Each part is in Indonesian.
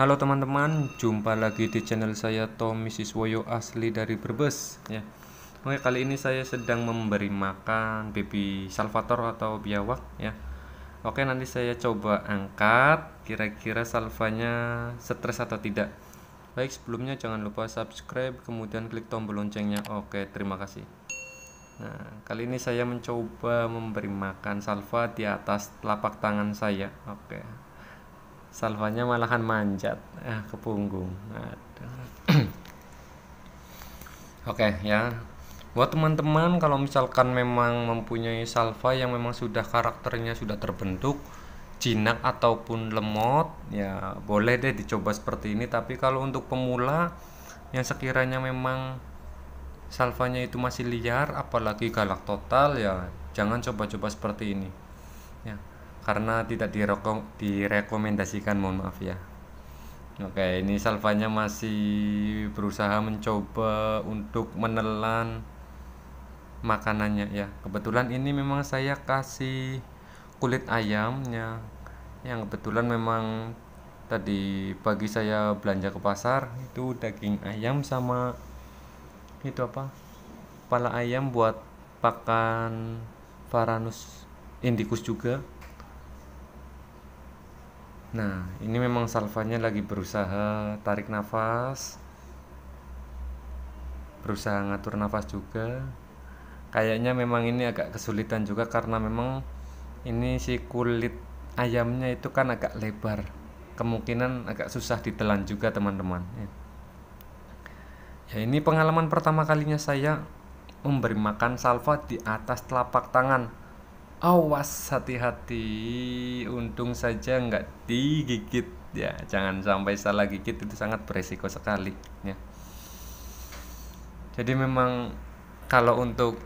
Halo teman-teman, jumpa lagi di channel saya Tommy Siswoyo asli dari Brebes ya. Oke, kali ini saya sedang memberi makan baby salvator atau biawak ya. Oke, nanti saya coba angkat kira-kira salvanya stres atau tidak. Baik, sebelumnya jangan lupa subscribe kemudian klik tombol loncengnya. Oke, terima kasih. Nah, kali ini saya mencoba memberi makan salva di atas telapak tangan saya. Oke salvanya malahan manjat eh, ke punggung oke ya buat teman-teman kalau misalkan memang mempunyai salva yang memang sudah karakternya sudah terbentuk jinak ataupun lemot ya boleh deh dicoba seperti ini tapi kalau untuk pemula yang sekiranya memang salvanya itu masih liar apalagi galak total ya jangan coba-coba seperti ini ya karena tidak direkom direkomendasikan mohon maaf ya oke ini salvanya masih berusaha mencoba untuk menelan makanannya ya kebetulan ini memang saya kasih kulit ayamnya yang kebetulan memang tadi pagi saya belanja ke pasar itu daging ayam sama itu apa kepala ayam buat pakan varanus indicus juga Nah, ini memang salvanya lagi berusaha tarik nafas. Berusaha ngatur nafas juga. Kayaknya memang ini agak kesulitan juga karena memang ini si kulit ayamnya itu kan agak lebar. Kemungkinan agak susah ditelan juga, teman-teman. Ya, ya ini pengalaman pertama kalinya saya memberi makan salva di atas telapak tangan awas hati-hati untung saja nggak digigit ya jangan sampai salah gigit itu sangat beresiko sekali ya jadi memang kalau untuk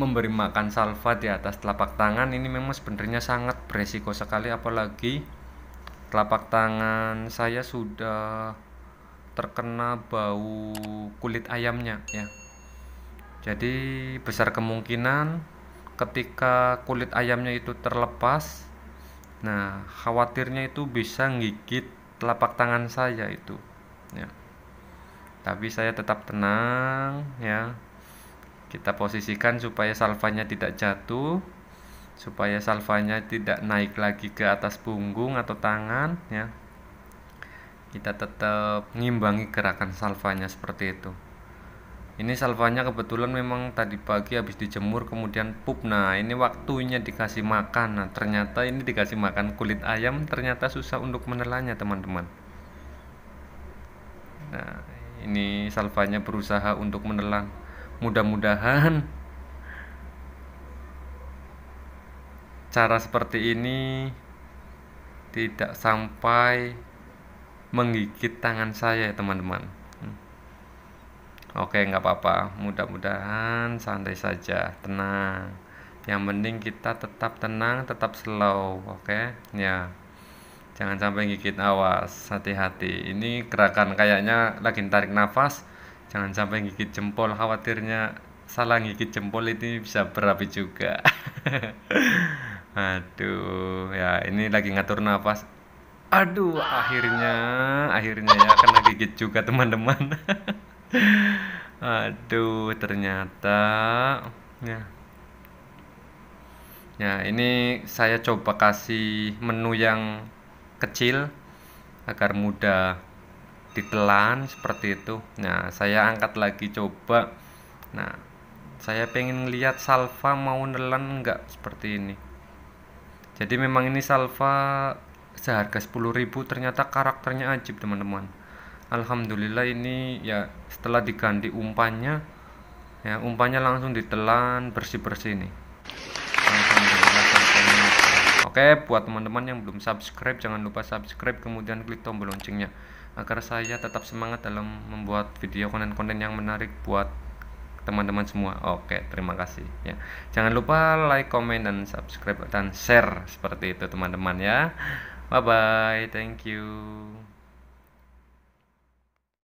memberi makan salva di atas telapak tangan ini memang sebenarnya sangat beresiko sekali apalagi telapak tangan saya sudah terkena bau kulit ayamnya ya jadi besar kemungkinan ketika kulit ayamnya itu terlepas nah khawatirnya itu bisa ngigit telapak tangan saya itu ya tapi saya tetap tenang ya kita posisikan supaya salvanya tidak jatuh supaya salvanya tidak naik lagi ke atas punggung atau tangan ya kita tetap ngimbangi gerakan salvanya seperti itu ini salvanya kebetulan memang tadi pagi habis dijemur kemudian pup nah ini waktunya dikasih makan nah ternyata ini dikasih makan kulit ayam ternyata susah untuk menelannya teman-teman nah ini salvanya berusaha untuk menelan mudah-mudahan cara seperti ini tidak sampai menggigit tangan saya ya, teman-teman Oke, nggak apa-apa. Mudah-mudahan santai saja, tenang. Yang penting kita tetap tenang, tetap slow, oke? Ya. Jangan sampai gigit awas, hati-hati. Ini gerakan kayaknya lagi tarik nafas. Jangan sampai gigit jempol, khawatirnya salah gigit jempol ini bisa berapi juga. Aduh, ya ini lagi ngatur nafas. Aduh, akhirnya, akhirnya ya kena gigit juga teman-teman. aduh ternyata ya ya ini saya coba kasih menu yang kecil agar mudah ditelan seperti itu nah saya angkat lagi coba nah saya pengen lihat salva mau nelan enggak seperti ini jadi memang ini salva seharga 10.000 ternyata karakternya ajib teman-teman alhamdulillah ini ya setelah diganti umpannya ya umpannya langsung ditelan bersih bersih nih Oke buat teman-teman yang belum subscribe jangan lupa subscribe kemudian klik tombol loncengnya agar saya tetap semangat dalam membuat video konten-konten yang menarik buat teman-teman semua Oke terima kasih ya jangan lupa like comment dan subscribe dan share seperti itu teman-teman ya bye bye thank you